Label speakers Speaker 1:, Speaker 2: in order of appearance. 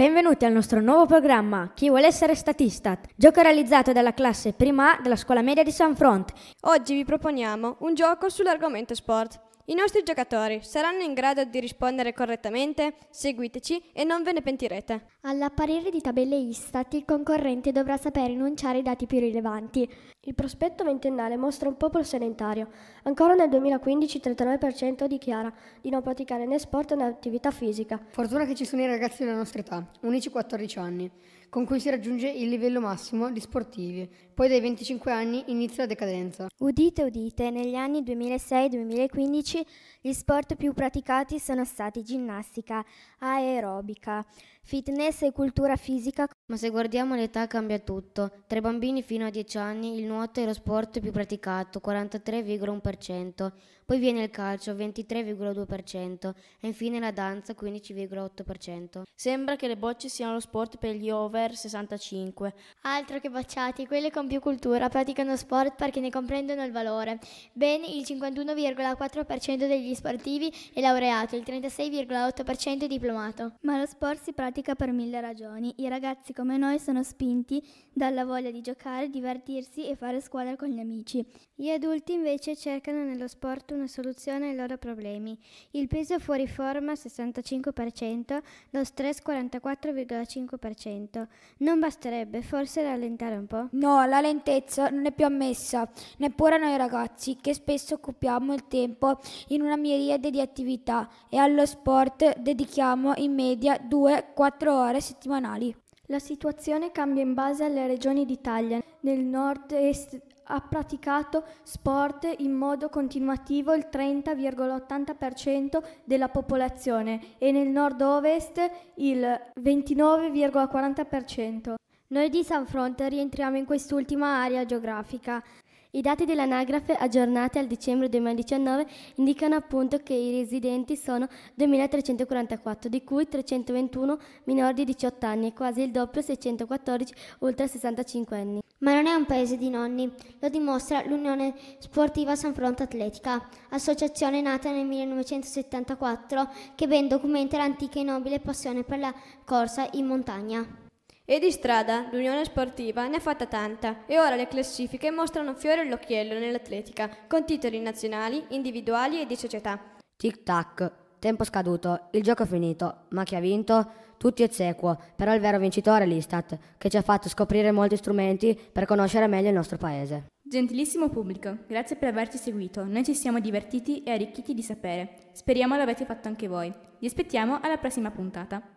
Speaker 1: Benvenuti al nostro nuovo programma Chi vuole essere statista, gioco realizzato dalla classe prima della scuola media di San Front. Oggi vi proponiamo un gioco sull'argomento sport. I nostri giocatori saranno in grado di rispondere correttamente? Seguiteci e non ve ne pentirete.
Speaker 2: All'apparire di tabelle Istat, il concorrente dovrà sapere enunciare i dati più rilevanti. Il prospetto ventennale mostra un popolo sedentario. Ancora nel 2015
Speaker 1: il 39% dichiara di non praticare né sport né attività fisica. Fortuna che ci sono i ragazzi della nostra età, 11 14 anni con cui si raggiunge il livello massimo di sportivi. Poi dai 25 anni inizia la decadenza. Udite, udite, negli anni 2006-2015
Speaker 2: gli sport più praticati sono stati ginnastica, aerobica, fitness e cultura fisica. Ma se guardiamo l'età cambia tutto. Tra i bambini fino a 10 anni il nuoto è lo sport più praticato, 43,1%, poi viene il calcio, 23,2% e infine la danza, 15,8%. Sembra che le bocce siano lo sport per gli over over 65. Altro che bocciati, quelle con più cultura praticano sport perché ne comprendono il valore. Ben il 51,4% degli sportivi è laureato, il 36,8% è diplomato. Ma lo sport si pratica per mille ragioni. I ragazzi come noi sono spinti dalla voglia di giocare, divertirsi e fare squadra con gli amici. Gli adulti invece cercano nello sport una soluzione ai loro problemi. Il peso fuori forma 65%, lo
Speaker 1: stress 44,5%, non basterebbe forse rallentare un po'? No, la lentezza non è più ammessa, neppure noi ragazzi, che spesso occupiamo il tempo in una miriade di attività e allo sport dedichiamo in media 2-4 ore settimanali. La situazione cambia in base alle regioni d'Italia.
Speaker 2: Nel nord-est ha praticato sport in modo continuativo il 30,80% della popolazione e nel nord-ovest il 29,40%. Noi di San Fronte rientriamo in quest'ultima area geografica. I dati dell'anagrafe aggiornati al dicembre 2019 indicano appunto che i residenti sono 2.344, di cui 321 minori di 18 anni e quasi il doppio 614 oltre 65 anni. Ma non è un paese di nonni, lo dimostra l'Unione Sportiva San Fronte Atletica, associazione nata nel 1974 che ben documenta l'antica e nobile passione per
Speaker 1: la corsa in montagna. E di strada l'Unione Sportiva ne ha fatta tanta e ora le classifiche mostrano fiore all'occhiello nell'atletica, con titoli nazionali, individuali e di società. Tic tac, tempo scaduto, il gioco è finito, ma chi ha vinto? Tutti esequo, però il vero vincitore è l'Istat, che ci ha fatto scoprire molti strumenti per conoscere meglio il nostro paese. Gentilissimo pubblico, grazie per averci seguito. Noi ci siamo divertiti e arricchiti di sapere. Speriamo l'avete fatto anche voi. Vi aspettiamo alla prossima puntata.